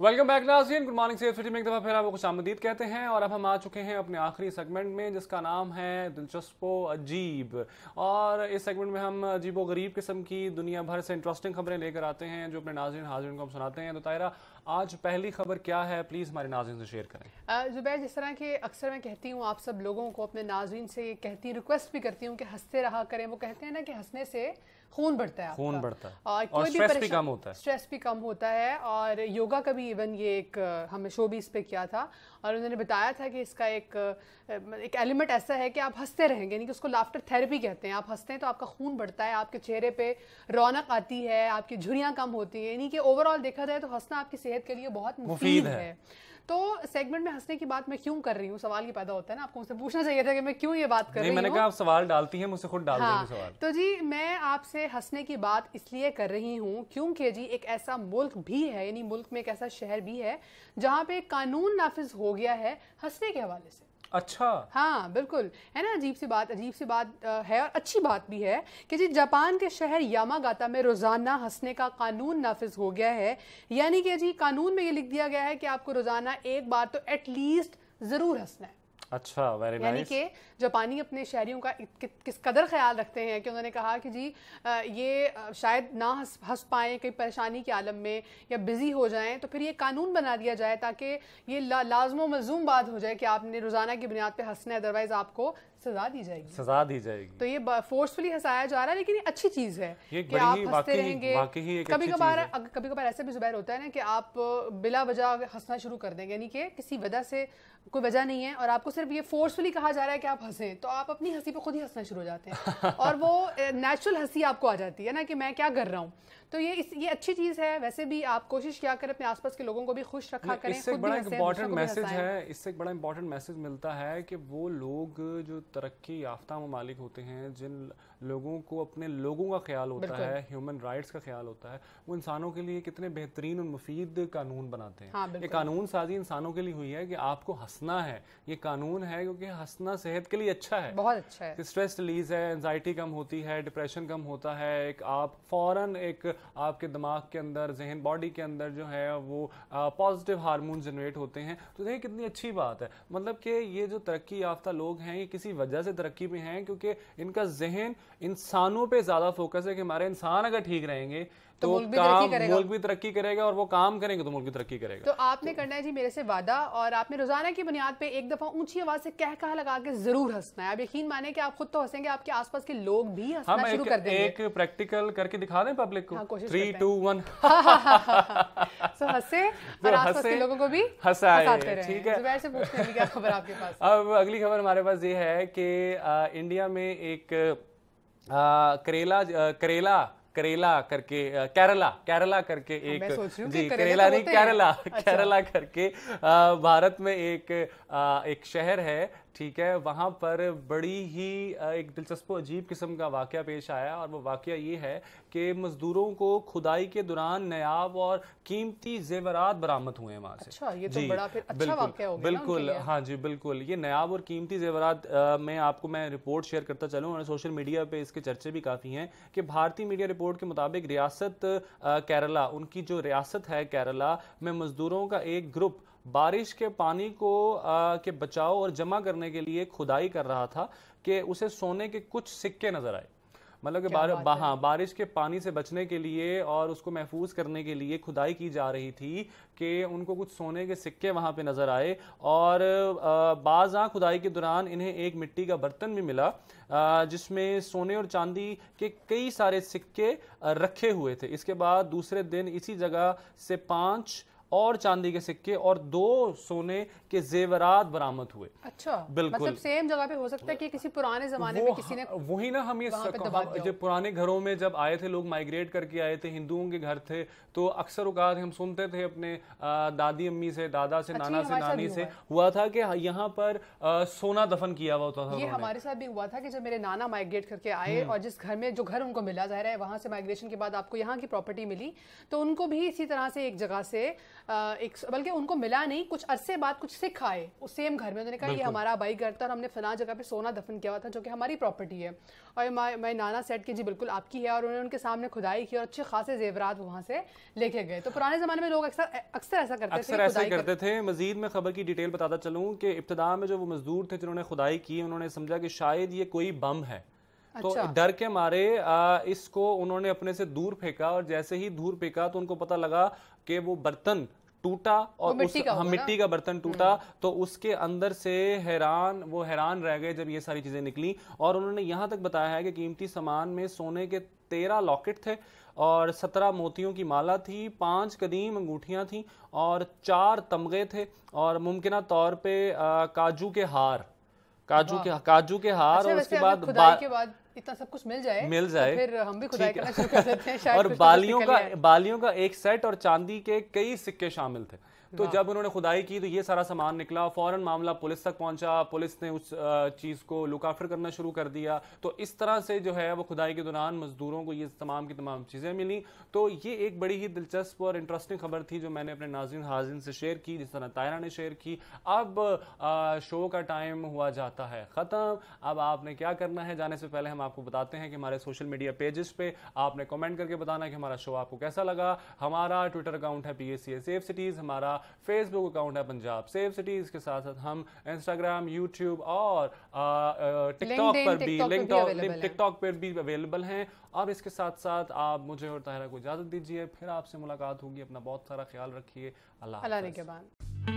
Welcome back Nazeen good morning safe city में एक दफ़ा फिर आपको शामदीद कहते हैं और अब हम आ चुके हैं अपने आखिरी सेगमेंट में जिसका नाम है दिलचस्पो अजीब और इस सेगमेंट में हम अजीबो गरीब किस्म की दुनिया भर से इंटरेस्टिंग खबरें लेकर आते हैं जो अपने नाजीन हाजिर को हम सुनाते हैं तो तायरा आज पहली खबर क्या है प्लीज़ हमारे नाजीन से शेयर करें जुबैर जिस तरह के अक्सर मैं कहती हूँ आप सब लोगों को अपने नाजीन से कहती रिक्वेस्ट भी करती हूँ कि हंसते रहा करें वो कहते हैं ना कि हंसने से खून बढ़ता है खून बढ़ता है और, और स्ट्रेस भी, कम होता है स्ट्रेस भी कम होता है और योगा का भी इवन ये एक हमें शो भी इस पर किया था और उन्होंने बताया था कि इसका एक एक एलिमेंट ऐसा है कि आप हंसते रहेंगे यानी कि उसको लाफ्टर थेरेपी कहते हैं आप हंसते हैं तो आपका खून बढ़ता है आपके चेहरे पे रौनक आती है आपकी झुरियाँ कम होती है यानी कि ओवरऑल देखा जाए तो हंसना आपकी सेहत के लिए बहुत मुफीद है तो सेगमेंट में हंसने की बात मैं क्यों कर रही हूँ सवाल ये पैदा होता है ना आपको मुझसे पूछना चाहिए था कि मैं क्यों ये बात कर रही हूँ मैंने कहा आप सवाल डालती हैं मुझसे खुद डाल हाँ, सवाल तो जी मैं आपसे हंसने की बात इसलिए कर रही हूँ क्योंकि जी एक ऐसा मुल्क भी है यानी मुल्क में एक ऐसा शहर भी है जहाँ पे कानून नाफिज हो गया है हंसने के हवाले से अच्छा हाँ बिल्कुल है ना अजीब सी बात अजीब सी बात है और अच्छी बात भी है कि जी जापान के शहर यामागाता में रोज़ाना हंसने का कानून नाफिज हो गया है यानी कि जी कानून में ये लिख दिया गया है कि आपको रोज़ाना एक बार तो एटलीस्ट ज़रूर हंसना है अच्छा वेरी यानी nice. कि जापानी अपने शहरियों का कि, किस कदर ख्याल रखते हैं कि उन्होंने कहा कि जी ये शायद ना हंस हंस पाएँ कहीं परेशानी के आलम में या बिज़ी हो जाएं तो फिर ये कानून बना दिया जाए ताकि ये ला, लाजमो मजूम बात हो जाए कि आपने रोज़ाना की बुनियाद पर हंसना है अदरवाइज़ आपको सजा दी जाएगी सजा दी जाएगी तो ये फोर्सफुली हंसाया जा रहा है लेकिन ये अच्छी चीज़ है कि आप हंसते रहेंगे कभी कभार कभी कभार ऐसे भी जुबैर होता है ना कि आप बिला वजह हंसना शुरू कर देंगे यानी कि किसी वजह से कोई वजह नहीं है और आपको सिर्फ ये फोर्सफुली कहा जा रहा है कि आप हंसें तो आप अपनी हंसी पर खुद ही हंसना शुरू हो जाते हैं और वो नेचुरल eh, हंसी आपको आ जाती है ना कि मैं क्या कर रहा हूँ तो ये इस ये अच्छी चीज़ है वैसे भी आप कोशिश क्या करें अपने आसपास के लोगों को भी खुश रखा करें इससे बड़ा इंपॉर्टेंट मैसेज है इससे एक बड़ा इंपॉर्टेंट मैसेज मिलता है कि वो लोग जो तरक्की याफ्ता ममालिक होते हैं जिन लोगों को अपने लोगों का ख्याल होता है ह्यूमन राइट्स का ख्याल होता है वो इंसानों के लिए कितने बेहतरीन और मुफीद कानून बनाते हैं हाँ, ये कानून साजी इंसानों के लिए हुई है कि आपको हंसना है ये कानून है क्योंकि हंसना सेहत के लिए अच्छा है बहुत अच्छा है स्ट्रेस रिलीज है एनजाइटी कम होती है डिप्रेशन कम होता है एक आप फौरन एक आपके दिमाग के अंदर जहन बॉडी के अंदर जो है वो पॉजिटिव हारमोन जनरेट होते हैं तो देखिए कितनी अच्छी बात है मतलब कि ये जो तरक्की याफ्ता लोग हैं ये किसी वजह से तरक्की में हैं क्योंकि इनका जहन इंसानों पर ज़्यादा फोकस है कि हमारे इंसान अगर ठीक रहेंगे तो, तो मुल्क भी तरक्की करेगा मुल्क भी तरक्की करेगा और वो काम करेंगे तो मुल्क भी तरक्की करेगा तो आपने करना है जी मेरे से वादा और आपने रोजाना की बुनियाद पे एक दफा ऊंची आवाज से कह कहा लगा के जरूर हंसना है आप यकीन माने कि आप खुद तो हंसेंगे आपके आसपास के लोग भी हंसना शुरू कर देंगे एक प्रैक्टिकल करके दिखा दें पब्लिक को थ्री टू वन हंसे और तो आसपास के लोगों को भी हंसाए ठीक है खबर आपके पास अब अगली खबर हमारे पास ये है कि इंडिया में एक करेला करेला करेला करके केरला केरला करके हाँ, एक जी करेला तो नहीं केरला अच्छा। केरला करके भारत में एक एक शहर है ठीक है वहाँ पर बड़ी ही एक दिलचस्प अजीब किस्म का वाक़ पेश आया और वो वाक़ ये है कि मज़दूरों को खुदाई के दौरान नयाब और कीमती जेवरात बरामद हुए हैं वहाँ से अच्छा ये तो बड़ा फिर अच्छा बिल्कुल हो गया बिल्कुल हाँ जी बिल्कुल ये नयाब और कीमती जेवरात में आपको मैं रिपोर्ट शेयर करता चलूँ और सोशल मीडिया पर इसके चर्चे भी काफ़ी हैं कि भारतीय मीडिया रिपोर्ट के मुताबिक रियासत केरला उनकी जो रियासत है केरला में मज़दूरों का एक ग्रुप बारिश के पानी को आ, के बचाव और जमा करने के लिए खुदाई कर रहा था कि उसे सोने के कुछ सिक्के नजर आए मतलब कि बार, बा, हाँ बारिश के पानी से बचने के लिए और उसको महफूज करने के लिए खुदाई की जा रही थी कि उनको कुछ सोने के सिक्के वहाँ पे नज़र आए और बाजा खुदाई के दौरान इन्हें एक मिट्टी का बर्तन भी मिला जिसमें सोने और चांदी के कई सारे सिक्के रखे हुए थे इसके बाद दूसरे दिन इसी जगह से पाँच और चांदी के सिक्के और दो सोने के जेवरात बरामद हुए अच्छा मतलब बिल्कुल मतलब सेम जगह पे हो सकता है कि किसी पुराने जमाने में किसी ने हाँ, वही ना हम ये जब पुराने घरों में जब आए थे लोग माइग्रेट करके आए थे हिंदुओं के घर थे तो अक्सर उकात हम सुनते थे अपने दादी अम्मी से दादा से अच्छा, नाना से नानी से हुआ था कि हाँ, यहाँ पर सोना दफन किया हुआ होता था ये हमारे साथ भी हुआ था कि जब मेरे नाना माइग्रेट करके आए हम्म। और जिस घर में जो घर उनको मिला जा रहा है वहां से माइग्रेशन के बाद आपको यहाँ की प्रॉपर्टी मिली तो उनको भी इसी तरह से एक जगह से एक बल्कि उनको मिला नहीं कुछ अरसे बाद कुछ सिख आए उस सेम घर में उन्होंने कहा ये हमारा बाई घर था और हमने फना जगह पे सोना दफन किया हुआ था जो कि हमारी प्रॉपर्टी है और मैं नाना सेट की जी बिल्कुल आपकी है और उन्होंने उनके सामने खुदाई की और अच्छे खासे जेवरात वहाँ से लेके गए तो पुराने ज़माने में लोग अक्सर अक्सर ऐसा करते अक्सर ऐसा करते थे मजीद मैं खबर की डिटेल बताता चलूँ कि इब्तदा में जो वो मजदूर थे जिन्होंने खुदाई की उन्होंने समझा कि शायद ये कोई बम है तो अच्छा। डर के मारे इसको उन्होंने अपने से दूर फेंका और जैसे ही दूर फेंका तो उनको पता लगा कि वो बर्तन टूटा और मिट्टी उस, का हाँ, मिट्टी का बर्तन हम्म। टूटा तो उसके अंदर से हैरान वो हैरान रह गए जब ये सारी चीजें निकली और उन्होंने यहाँ तक बताया है कि कीमती सामान में सोने के तेरह लॉकेट थे और सत्रह मोतियों की माला थी पांच कदीम अंगूठिया थी और चार तमगे थे और मुमकिन तौर पे काजू के हार काजू के काजू के हार अच्छा, और उसके बाद, के बाद इतना सब कुछ मिल जाए मिल तो जाए तो फिर हम भी खुदाई करना शुरू कर देते हैं शायद और बालियों का बालियों का एक सेट और चांदी के कई सिक्के शामिल थे तो जब उन्होंने खुदाई की तो ये सारा सामान निकला फौरन मामला पुलिस तक पहुंचा पुलिस ने उस चीज़ को लुकाफिर करना शुरू कर दिया तो इस तरह से जो है वो खुदाई के दौरान मजदूरों को ये तमाम की तमाम चीज़ें मिली तो ये एक बड़ी ही दिलचस्प और इंटरेस्टिंग खबर थी जो मैंने अपने नाजिन हाजिन से शेयर की जिस तरह तायरा ने शेयर की अब शो का टाइम हुआ जाता है ख़त्म अब आपने क्या करना है जाने से पहले हम आपको बताते हैं कि हमारे सोशल मीडिया पेजेस पे आपने कमेंट करके बताना कि हमारा शो आपको कैसा लगा हमारा ट्विटर अकाउंट है पी एस सी सिटीज़ हमारा फेसबुक अकाउंट है पंजाब सेफ सिटीज के साथ साथ हम इंस्टाग्राम यूट्यूब और टिकटॉक पर भी लिंक टिकटॉक पर भी अवेलेबल हैं अब इसके साथ साथ आप मुझे और ताहरा को इजाजत दीजिए फिर आपसे मुलाकात होगी अपना बहुत सारा ख्याल रखिए अल्लाह के बाद